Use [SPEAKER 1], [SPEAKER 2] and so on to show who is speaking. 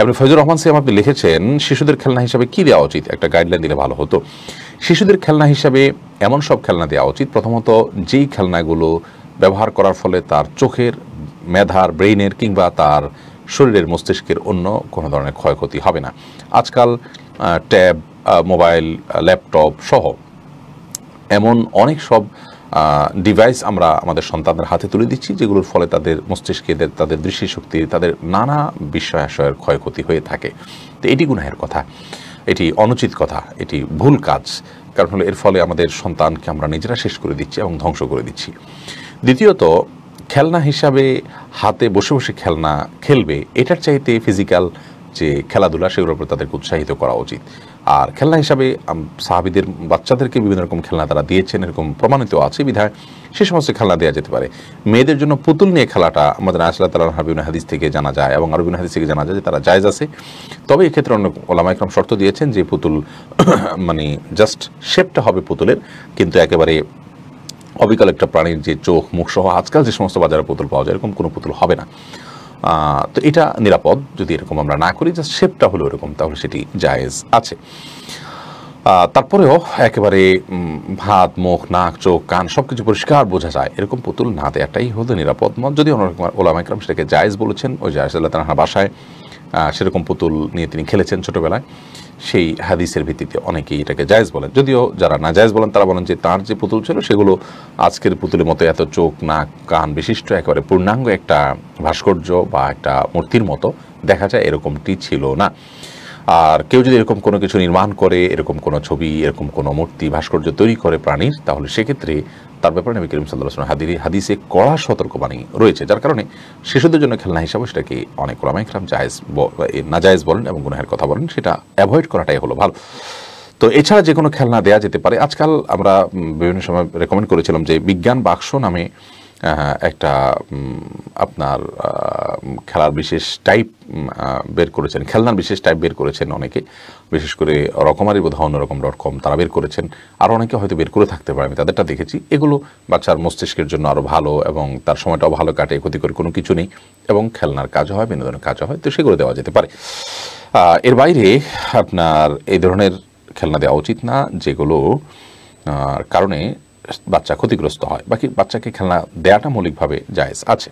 [SPEAKER 1] এবং ফৈজুর রহমান সিয়াম আপনি লিখেছেন শিশুদের খেলনা হিসাবে কি দেওয়া উচিত একটা গাইডলাইন দিলে ভালো হতো শিশুদের খেলনা হিসাবে এমন সব খেলনা দেওয়া উচিত প্রথমত যেই খেলনাগুলো ব্যবহার করার ফলে তার চোখের মেধার ব্রেইনের কিংবা তার শরীরের মস্তিষ্কের অন্য কোনো ধরনের ক্ষয়ক্ষতি হবে না আজকাল ট্যাব মোবাইল ল্যাপটপ সহ এমন অনেক সব ডিভাইস আমরা আমাদের সন্তানদের হাতে তুলে দিচ্ছি যেগুলোর ফলে তাদের মস্তিষ্কে তাদের দৃষ্টিশক্তি তাদের নানা বিষয়াশয়ের ক্ষয়ক্ষতি হয়ে থাকে তো এটি গুনাহের কথা এটি অনুচিত কথা এটি ভুল কাজ কারণ হলো এর ফলে আমাদের সন্তানকে আমরা নিজেরা শেষ করে দিচ্ছি এবং ধ্বংস করে দিচ্ছি দ্বিতীয়ত খেলনা হিসাবে হাতে বসে বসে খেলনা খেলবে এটার চাইতে ফিজিক্যাল যে খেলাধুলা সেগুলোর উপর তাদেরকে উৎসাহিত করা উচিত আর খেলনা হিসাবে সাহাবিদের বাচ্চাদেরকে বিভিন্ন রকম খেলনা তারা দিয়েছেন এরকম প্রমাণিত আছে বিধায় সে সমস্ত খেলনা দেওয়া যেতে পারে মেয়েদের জন্য পুতুল নিয়ে খেলাটা আমাদের আসলে তালা হাবিউন হাদিস থেকে জানা যায় এবং আরবিন হাদিস থেকে জানা যায় যে তারা জায়জ আছে তবে এক্ষেত্রে অন্য ওলামা একরম শর্ত দিয়েছেন যে পুতুল মানে জাস্ট শেপটা হবে পুতুলের কিন্তু একেবারে অবিকল একটা প্রাণীর যে চোখ মুখ সহ আজকাল যে সমস্ত বাজারে পুতুল পাওয়া যায় এরকম কোনো পুতুল হবে না তো এটা নিরাপদ যদি এরকম আমরা না করি জাস্ট শেপটা হলো এরকম তাহলে সেটি জায়েজ আছে তারপরেও একেবারে ভাত মুখ নাক চোখ কান সব কিছু পরিষ্কার বোঝা যায় এরকম পুতুল না দেয়াটাই হলো নিরাপদ মত যদি অনেক ওলামাইকরাম সেটাকে জায়েজ বলেছেন ওই জায়েজ আল্লাহ তারা বাসায় সেরকম পুতুল নিয়ে তিনি খেলেছেন ছোটোবেলায় সেই হাদিসের ভিত্তিতে অনেকেই এটাকে জায়জ বলেন যদিও যারা না জায়জ বলেন তারা বলেন যে তার যে পুতুল ছিল সেগুলো আজকের পুতুলের মতো এত চোখ নাক কান বিশিষ্ট একেবারে পূর্ণাঙ্গ একটা ভাস্কর্য বা একটা মূর্তির মতো দেখা যায় এরকমটি ছিল না আর কেউ যদি এরকম কোনো কিছু নির্মাণ করে এরকম কোনো ছবি এরকম কোনো মূর্তি ভাস্কর্য তৈরি করে প্রাণীর তাহলে সেক্ষেত্রে তার ব্যাপারে নবী করিম সাল্লাহ আসলাম হাদির হাদিসে কড়া সতর্কবাণী রয়েছে যার কারণে শিশুদের জন্য খেলনা হিসাবে সেটাকে অনেক রামাইকরাম জায়েজ না জায়েজ বলেন এবং গুনাহের কথা বলেন সেটা অ্যাভয়েড করাটাই হলো ভালো তো এছাড়া যে কোনো খেলনা দেওয়া যেতে পারে আজকাল আমরা বিভিন্ন সময় রেকমেন্ড করেছিলাম যে বিজ্ঞান বাক্স নামে একটা আপনার খেলার বিশেষ টাইপ বের করেছেন খেলনার বিশেষ টাইপ বের করেছেন অনেকে বিশেষ করে রকমারি বোধ অন্যরকম ডট কম তারা বের করেছেন আর অনেকে হয়তো বের করে থাকতে পারে আমি তাদেরটা দেখেছি এগুলো বাচ্চার মস্তিষ্কের জন্য আরও ভালো এবং তার সময়টাও ভালো কাটে ক্ষতিকর কোনো কিছু নেই এবং খেলনার কাজ হয় বিনোদনের কাজ হয় তো সেগুলো দেওয়া যেতে পারে এর বাইরে আপনার এই ধরনের খেলনা দেওয়া উচিত না যেগুলো কারণে বাচ্চা ক্ষতিগ্রস্ত হয় বাকি বাচ্চাকে খেলনা দেয়াটা মৌলিকভাবে জায়েজ আছে